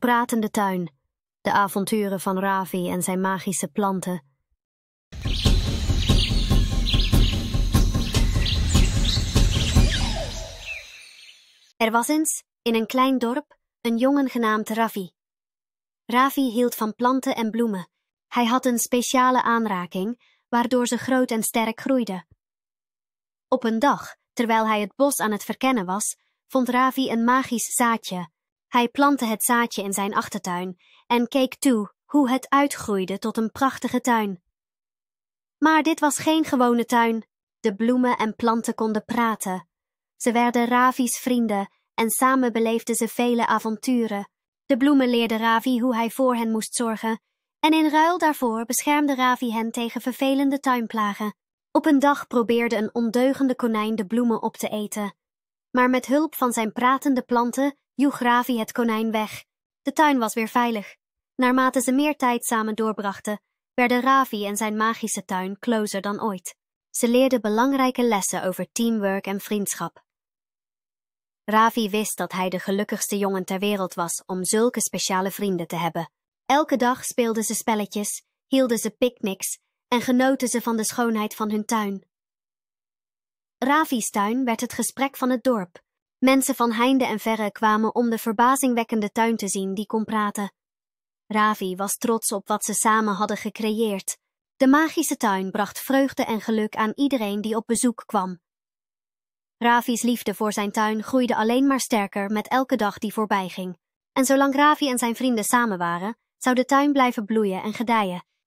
pratende tuin, de avonturen van Ravi en zijn magische planten. Er was eens, in een klein dorp, een jongen genaamd Ravi. Ravi hield van planten en bloemen. Hij had een speciale aanraking, waardoor ze groot en sterk groeiden. Op een dag, terwijl hij het bos aan het verkennen was, vond Ravi een magisch zaadje hij plantte het zaadje in zijn achtertuin en keek toe hoe het uitgroeide tot een prachtige tuin. Maar dit was geen gewone tuin. De bloemen en planten konden praten. Ze werden Ravi's vrienden en samen beleefden ze vele avonturen. De bloemen leerden Ravi hoe hij voor hen moest zorgen, en in ruil daarvoor beschermde Ravi hen tegen vervelende tuinplagen. Op een dag probeerde een ondeugende konijn de bloemen op te eten. Maar met hulp van zijn pratende planten joeg Ravi het konijn weg. De tuin was weer veilig. Naarmate ze meer tijd samen doorbrachten, werden Ravi en zijn magische tuin closer dan ooit. Ze leerden belangrijke lessen over teamwork en vriendschap. Ravi wist dat hij de gelukkigste jongen ter wereld was om zulke speciale vrienden te hebben. Elke dag speelden ze spelletjes, hielden ze picknicks en genoten ze van de schoonheid van hun tuin. Ravi's tuin werd het gesprek van het dorp. Mensen van heinde en verre kwamen om de verbazingwekkende tuin te zien die kon praten. Ravi was trots op wat ze samen hadden gecreëerd. De magische tuin bracht vreugde en geluk aan iedereen die op bezoek kwam. Ravi's liefde voor zijn tuin groeide alleen maar sterker met elke dag die voorbij ging. En zolang Ravi en zijn vrienden samen waren, zou de tuin blijven bloeien en gedijen,